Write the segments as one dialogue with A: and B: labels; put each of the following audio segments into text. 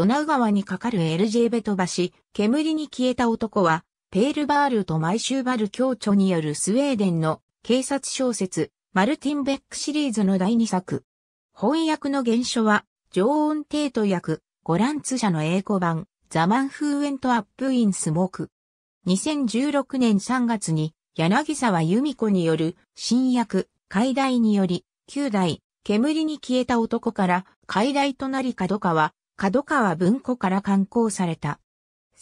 A: ドナウ川に架かるエルジェベト橋、煙に消えた男は、ペールバールとマイシューバル教著によるスウェーデンの警察小説、マルティン・ベックシリーズの第2作。翻訳の原書は、常温ー・オテト役、ゴランツ社の英語版、ザ・マン・フー・ウェント・アップ・イン・スモーク。2016年3月に、柳沢由美子による、新役、解題により、9代、煙に消えた男から、解題となり角川、角川文庫から刊行された。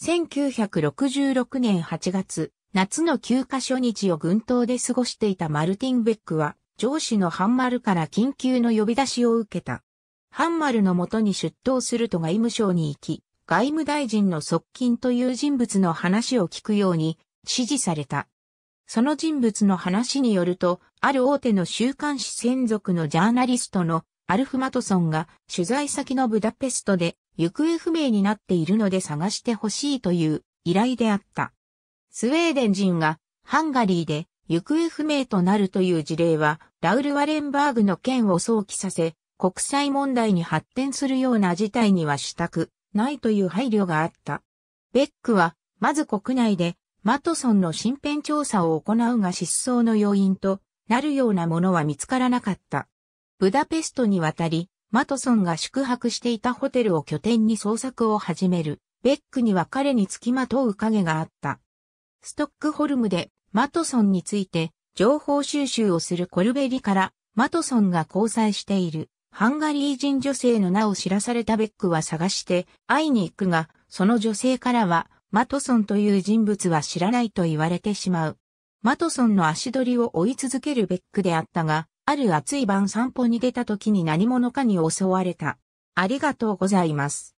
A: 1966年8月、夏の休暇初日を軍島で過ごしていたマルティン・ベックは、上司のハンマルから緊急の呼び出しを受けた。ハンマルのもとに出頭すると外務省に行き、外務大臣の側近という人物の話を聞くように指示された。その人物の話によると、ある大手の週刊誌専属のジャーナリストのアルフマトソンが取材先のブダペストで行方不明になっているので探してほしいという依頼であった。スウェーデン人がハンガリーで行方不明となるという事例はラウル・ワレンバーグの件を想起させ国際問題に発展するような事態にはしたくないという配慮があった。ベックはまず国内でマトソンの身辺調査を行うが失踪の要因となるようなものは見つからなかった。ブダペストに渡り、マトソンが宿泊していたホテルを拠点に捜索を始める。ベックには彼につきまとう影があった。ストックホルムでマトソンについて情報収集をするコルベリからマトソンが交際しているハンガリー人女性の名を知らされたベックは探して会いに行くが、その女性からはマトソンという人物は知らないと言われてしまう。マトソンの足取りを追い続けるベックであったが、ある暑い晩散歩に出た時に何者かに襲われた。ありがとうございます。